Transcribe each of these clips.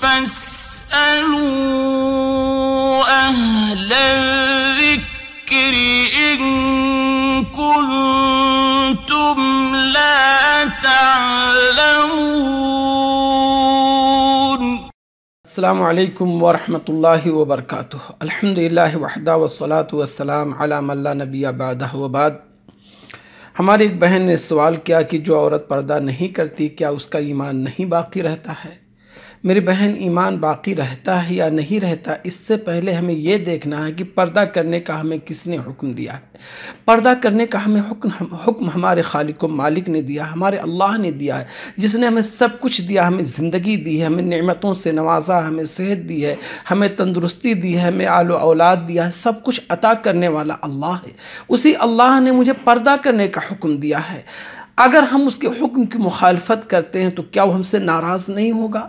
فاسألوا أهل الذكر إن كنتم لا تعلمون السلام عليكم ورحمة الله وبركاته الحمد لله وحده والصلاة والسلام على من لا نبي بعده وبعد हमारी एक बहन ने सवाल किया कि जो औरत पर्दा नहीं करती क्या उसका ईमान नहीं बाकी रहता है میری بہن ایمان باقی رہتا ہے یا نہیں رہتا اس سے پہلے ہمیں یہ دیکھنا ہے کہ پردہ کرنے کا ہمیں کس نے حکم دیا ہے پردہ کرنے کا ہمیں حکم حکم ہمارے خالق و مالک نے دیا ہمارے اللہ نے دیا ہے جس نے ہمیں سب کچھ دیا ہمیں زندگی دی ہے ہمیں نعمتوں سے نوازا ہمیں صحت دی ہے ہمیں تندرستی دی ہے ہمیں آل و اولاد دیا ہے سب کچھ عطا کرنے والا اللہ ہے اسی اللہ نے مجھے پردہ کرنے کا حکم دیا ہے اگر ہم اس کے حکم کی مخالفت کرتے ہیں تو کیا وہ ہم سے ناراض نہیں ہوگا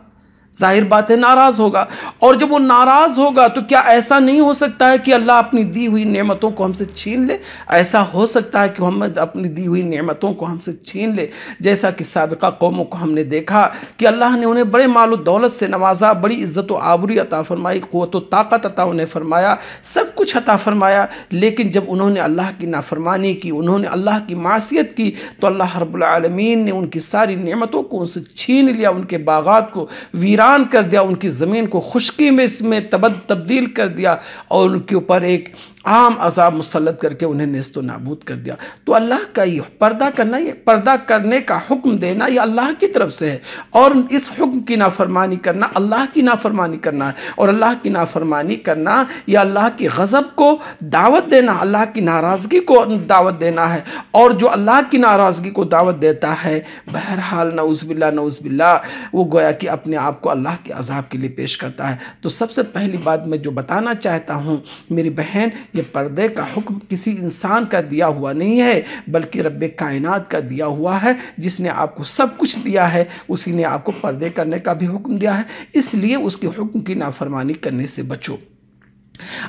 ظاہر بات ہے ناراض ہوگا اور جب وہ ناراض ہوگا تو کیا ایسا نہیں ہو سکتا ہے کہ اللہ اپنی دی ہوئی نعمتوں کو ہم سے چھین لے ایسا ہو سکتا ہے کہ محمد اپنی دی ہوئی نعمتوں کو ہم سے چھین لے جیسا کہ سابقہ قوموں کو ہم نے دیکھا کہ اللہ نے انہیں بڑے مال و دولت سے نوازا بڑی عزت و آبری عطا فرمائی قوت و طاقت عطا انہیں فرمایا سب کچھ عطا فرمایا لیکن جب انہوں نے اللہ کی نافرمانی کی انہوں نے اللہ کی معصیت کی تو اللہ رب العالمین نے ان کی ساری نعمتوں کو ان سے چھین لیا ان کے باغات کو ویرا ویران کر دیا ان کی زمین کو خشکی میں اس میں تبدیل کر دیا اور ان کے اوپر ایک عام عذاب مسلط کر کے انہیں نیست و نابود کر دیا تو اللہ کا یہ پردہ کرنا یہ پردہ کرنے کا حکم دینا یہ اللہ کی طرف سے ہے اور اس حکم کی نافرمانی کرنا اللہ کی نافرمانی کرنا ہے اور اللہ کی نافرمانی کرنا یہ اللہ کی غضب کو دعوت دینا اللہ کی ناراضگی کو دعوت دینا ہے اور جو اللہ کی ناراضگی کو دعوت دیتا ہے بہرحال نعوذ باللہ نعوذ باللہ وہ گویا کہ اپنے آپ کو اللہ کے عذاب کے لیے پیش کرتا ہے تو سب سے پہلی بات میں جو بتانا چاہتا ہوں میری بہن یہ پردے کا حکم کسی انسان کا دیا ہوا نہیں ہے بلکہ رب کائنات کا دیا ہوا ہے جس نے آپ کو سب کچھ دیا ہے اسی نے آپ کو پردے کرنے کا بھی حکم دیا ہے اس لیے اس کے حکم کی نافرمانی کرنے سے بچو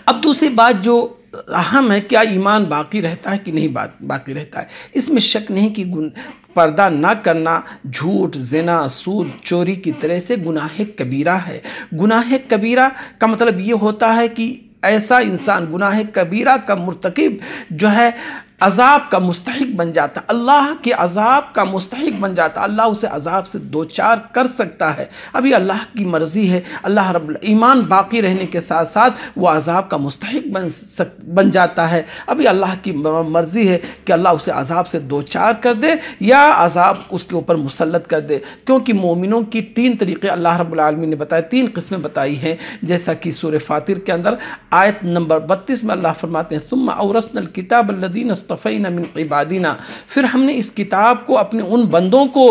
اب دوسری بات جو اہم ہے کیا ایمان باقی رہتا ہے کہ نہیں باقی رہتا ہے اس میں شک نہیں کہ پردہ نہ کرنا جھوٹ زنا سود چوری کی طرح سے گناہ کبیرہ ہے گناہ کبیرہ کا مطلب یہ ہوتا ہے کہ ایسا انسان گناہ کبیرہ کا مرتکب جو ہے عذاب کا مستحق بن جاتا اللہ کے عذاب کا مستحق بن جاتا اللہ اسے عذاب سے دوچار کر سکتا ہے ابھی اللہ کی مرضی ہے اللہ رب ایمان باقی رہنے کے ساتھ ساتھ وہ عذاب کا مستحق بن سک بن جاتا ہے ابھی اللہ کی مرضی ہے کہ اللہ اسے عذاب سے دوچار کر دے یا عذاب اس کے اوپر مسلط کر دے کیونکہ مومنوں کی تین طریقے اللہ رب العالمین نے بتائے تین قسمیں بتائی ہیں جیسا کہ سور فاتر کے اندر آیت نمبر بتیس میں اللہ فرماتے ہیں ثم اورسن الکتاب الدین من عبادنا پھر ہم نے اس کتاب کو اپنے ان بندوں کو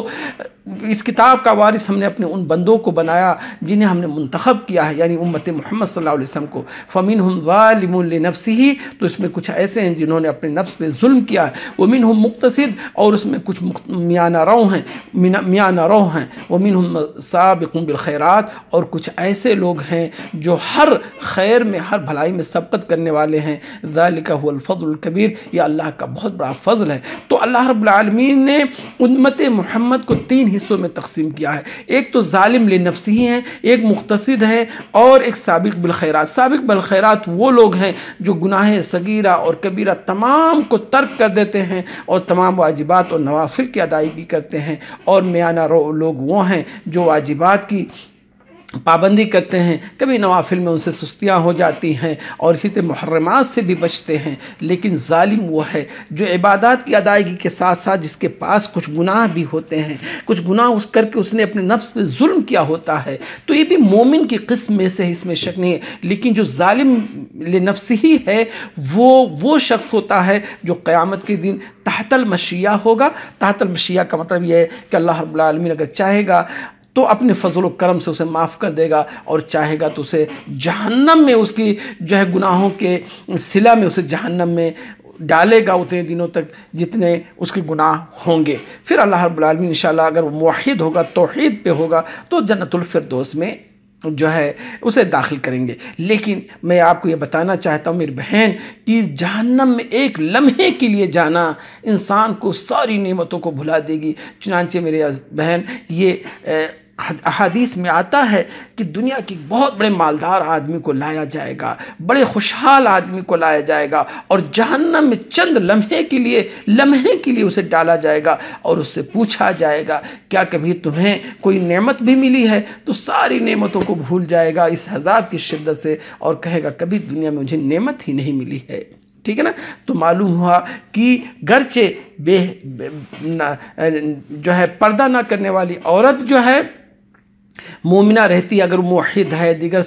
اس کتاب کا وارث ہم نے اپنے ان بندوں کو بنایا جنہیں ہم نے منتخب کیا ہے یعنی امت محمد صلی اللہ علیہ وسلم کو فَمِنْهُمْ ظَالِمٌ لِنَفْسِهِ تو اس میں کچھ ایسے ہیں جنہوں نے اپنے نفس پہ ظلم کیا ہے وَمِنْهُمْ مقتصد اور اس میں کچھ میانہ رو ہیں میانہ رو ہیں وَمِنْهُمْ سَابِقُمْ بِالْخَيْرَاتِ اور کچھ ایسے لوگ ہیں جو ہر خیر میں ہر بھلائی میں سبقت کرنے والے ہیں هُوَ الْفَضْلُ القبیر یہ اللہ کا بہت بڑا فضل ہے تو اللہ رب العالمین نے امت محمد کو تین حصوں میں تقسیم کیا ہے ایک تو ظالم لنفسی ہی ہیں ایک مختصد ہے اور ایک سابق بالخیرات سابق بالخیرات وہ لوگ ہیں جو گناہ صغیرہ اور کبیرہ تمام کو ترک کر دیتے ہیں اور تمام واجبات اور نوافر کی ادائیگی کرتے ہیں اور میانہ لوگ وہ ہیں جو واجبات کی پابندی کرتے ہیں کبھی نوافل میں ان سے سستیاں ہو جاتی ہیں اور اسی طرح محرمات سے بھی بچتے ہیں لیکن ظالم وہ ہے جو عبادات کی ادائیگی کے ساتھ ساتھ جس کے پاس کچھ گناہ بھی ہوتے ہیں کچھ گناہ اس کر کے اس نے اپنے نفس میں ظلم کیا ہوتا ہے تو یہ بھی مومن کی قسم میں سے اس میں شک نہیں ہے لیکن جو ظالم لنفس ہی ہے وہ وہ شخص ہوتا ہے جو قیامت کے دن تحت المشیہ ہوگا تحت المشیہ کا مطلب یہ ہے کہ اللہ رب العالمین اگر چاہے گا تو اپنے فضل و کرم سے اسے معاف کر دے گا اور چاہے گا تو اسے جہنم میں اس کی جو ہے گناہوں کے صلا میں اسے جہنم میں ڈالے گا اتنے دنوں تک جتنے اس کے گناہ ہوں گے پھر اللہ رب العالمین انشاءاللہ اگر وہ موحد ہوگا توحید پہ ہوگا تو جنت الفردوس میں جو ہے اسے داخل کریں گے لیکن میں آپ کو یہ بتانا چاہتا ہوں میری بہن کہ جہنم میں ایک لمحے کے لیے جانا انسان کو ساری نعمتوں کو بھلا دے گی چنانچہ میرے بہن یہ احادیث میں آتا ہے کہ دنیا کی بہت بڑے مالدار آدمی کو لایا جائے گا بڑے خوشحال آدمی کو لایا جائے گا اور جہنم میں چند لمحے کے لیے لمحے کے لیے اسے ڈالا جائے گا اور اس سے پوچھا جائے گا کیا کبھی تمہیں کوئی نعمت بھی ملی ہے تو ساری نعمتوں کو بھول جائے گا اس عذاب کی شدت سے اور کہے گا کبھی دنیا میں مجھے نعمت ہی نہیں ملی ہے ٹھیک ہے نا تو معلوم ہوا کہ گھر بے جو ہے پردہ نہ کرنے والی عورت جو ہے مومنہ رہتی اگر موحد ہے دیگر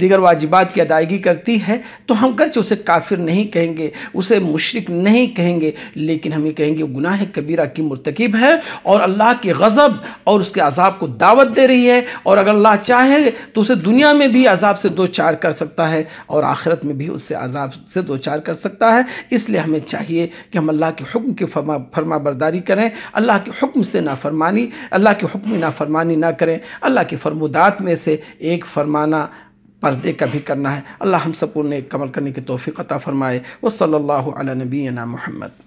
دیگر واجبات کی ادائیگی کرتی ہے تو ہم گرچہ اسے کافر نہیں کہیں گے اسے مشرق نہیں کہیں گے لیکن ہم یہ کہیں گے گناہ کبیرہ کی مرتکب ہے اور اللہ کے غضب اور اس کے عذاب کو دعوت دے رہی ہے اور اگر اللہ چاہے تو اسے دنیا میں بھی عذاب سے دو چار کر سکتا ہے اور آخرت میں بھی اسے عذاب سے دو چار کر سکتا ہے اس لیے ہمیں چاہیے کہ ہم اللہ کے حکم کی فرما برداری کریں اللہ کے حکم سے نافرمانی اللہ کے حکم نافرمانی نہ کریں اللہ کی فرمودات میں سے ایک فرمانا پردے کا بھی کرنا ہے اللہ ہم سب نے ایک کمل کرنے کی توفیق عطا فرمائے وصلی اللہ علی نبینا محمد